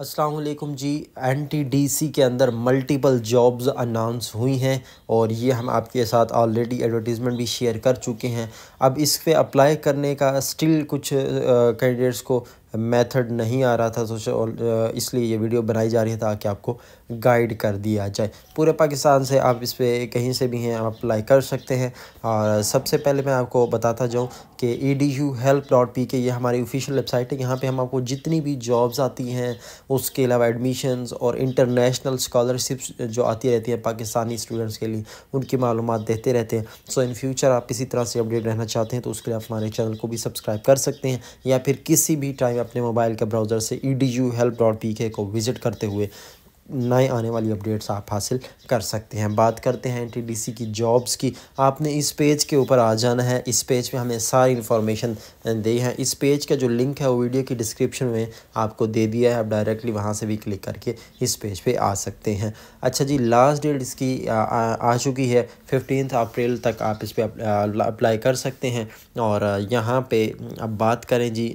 असलम जी सी के अंदर multiple jobs announce हुई हैं और ये हम आपके साथ ऑलरेडी एडवर्टीज़मेंट भी शेयर कर चुके हैं अब इस पर अप्लाई करने का स्टिल कुछ कैंडिडेट्स को मेथड नहीं आ रहा था सोशल इसलिए ये वीडियो बनाई जा रही है ताकि आपको गाइड कर दिया जाए पूरे पाकिस्तान से आप इस पर कहीं से भी हैं आप अप्लाई कर सकते हैं और सबसे पहले मैं आपको बताता जाऊँ कि E D U help dot P K ये हमारी ऑफिशियल वेबसाइट है यहाँ पे हम आपको जितनी भी जॉब्स आती हैं उसके अलावा एडमिशन्स और इंटरनेशनल स्कॉलरशिप्स जो आती रहती है पाकिस्तानी स्टूडेंट्स के लिए उनकी मालूम देते रहते हैं सो इन फ्यूचर आप किसी तरह से अपडेट रहना चाहते हैं तो उसके लिए आप हमारे चैनल को भी सब्सक्राइब कर सकते हैं या फिर किसी भी टाइम अपने मोबाइल के ब्राउज़र से E D U help dot P K को विज़िट करते हुए नए आने वाली अपडेट्स आप हासिल कर सकते हैं बात करते हैं एनटीडीसी की जॉब्स की आपने इस पेज के ऊपर आ जाना है इस पेज पे हमें सारी इन्फॉर्मेशन दी है इस पेज का जो लिंक है वो वीडियो की डिस्क्रिप्शन में आपको दे दिया है आप डायरेक्टली वहाँ से भी क्लिक करके इस पेज पे आ सकते हैं अच्छा जी लास्ट डेट इसकी आ, आ, आ चुकी है फिफ्टीन अप्रैल तक आप इस पर अप्लाई कर सकते हैं और यहाँ पर अब बात करें जी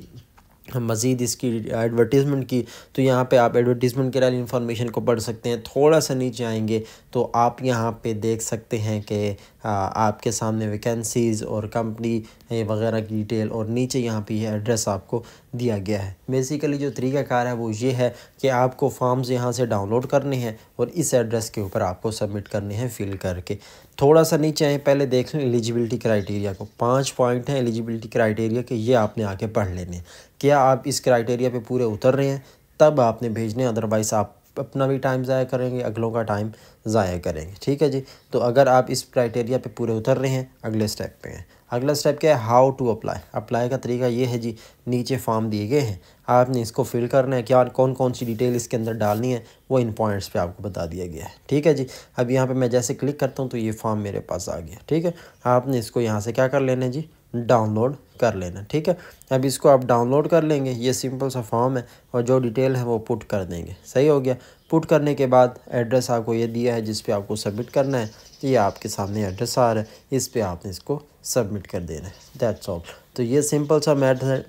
मज़ीद इसकी एडवर्टीज़मेंट की तो यहाँ पे आप एडवर्टीज़मेंट के लिए इन्फॉर्मेशन को पढ़ सकते हैं थोड़ा सा नीचे आएंगे तो आप यहाँ पे देख सकते हैं कि आपके सामने वैकेंसीज़ और कंपनी वगैरह की डिटेल और नीचे यहाँ पे ये एड्रेस आपको दिया गया है बेसिकली जो तरीकाकार है वो ये है कि आपको फॉर्म्स यहाँ से डाउनलोड करने हैं और इस एड्रेस के ऊपर आपको सबमिट करने हैं फिल करके थोड़ा सा नीचे आए पहले देख लें एलिजिबिलिटी क्राइटेरिया को पाँच पॉइंट हैं एलिजिबिलिटी क्राइटेरिया के ये आपने आके पढ़ लेने क्या आप इस क्राइटेरिया पे पूरे उतर रहे हैं तब आपने भेजने अदरवाइज़ आप अपना भी टाइम ज़ाया करेंगे अगलों का टाइम ज़ाया करेंगे ठीक है जी तो अगर आप इस क्राइटेरिया पे पूरे उतर रहे हैं अगले स्टेप पे हैं अगला स्टेप क्या है हाउ टू अप्लाई अप्लाई का तरीका ये है जी नीचे फॉर्म दिए गए हैं आपने इसको फिल करना है क्या कौन कौन सी डिटेल इसके अंदर डालनी है वो इन पॉइंट्स पे आपको बता दिया गया है ठीक है जी अब यहाँ पे मैं जैसे क्लिक करता हूँ तो ये फॉर्म मेरे पास आ गया ठीक है आपने इसको यहाँ से क्या कर लेना है जी डाउनलोड कर लेना ठीक है अब इसको आप डाउनलोड कर लेंगे ये सिंपल सा फॉर्म है और जो डिटेल है वो पुट कर देंगे सही हो गया पुट करने के बाद एड्रेस आपको ये दिया है जिस पे आपको सबमिट करना है ये आपके सामने एड्रेस आ रहा है इस पर आपने इसको सबमिट कर देना है दैट्स ऑल तो ये सिंपल सा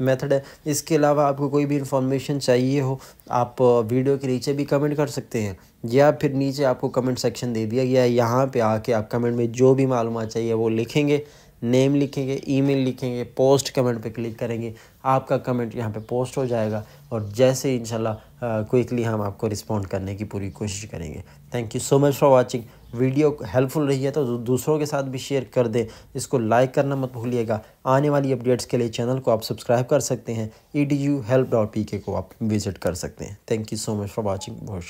मेथड है इसके अलावा आपको कोई भी इन्फॉर्मेशन चाहिए हो आप वीडियो के नीचे भी कमेंट कर सकते हैं या फिर नीचे आपको कमेंट सेक्शन दे दिया गया है यहाँ पर आके आप कमेंट में जो भी मालूम चाहिए वो लिखेंगे नेम लिखेंगे ईमेल लिखेंगे पोस्ट कमेंट पे क्लिक करेंगे आपका कमेंट यहाँ पे पोस्ट हो जाएगा और जैसे इंशाल्लाह क्विकली हम आपको रिस्पॉन्ड करने की पूरी कोशिश करेंगे thank you so much for watching video helpful रही है तो दूसरों के साथ भी शेयर कर दें इसको लाइक करना मत भूलिएगा आने वाली अपडेट्स के लिए चैनल को आप सब्सक्राइब कर सकते हैं E D U help dot P K को आप विज़िट कर सकते हैं thank you so much for watching बहुत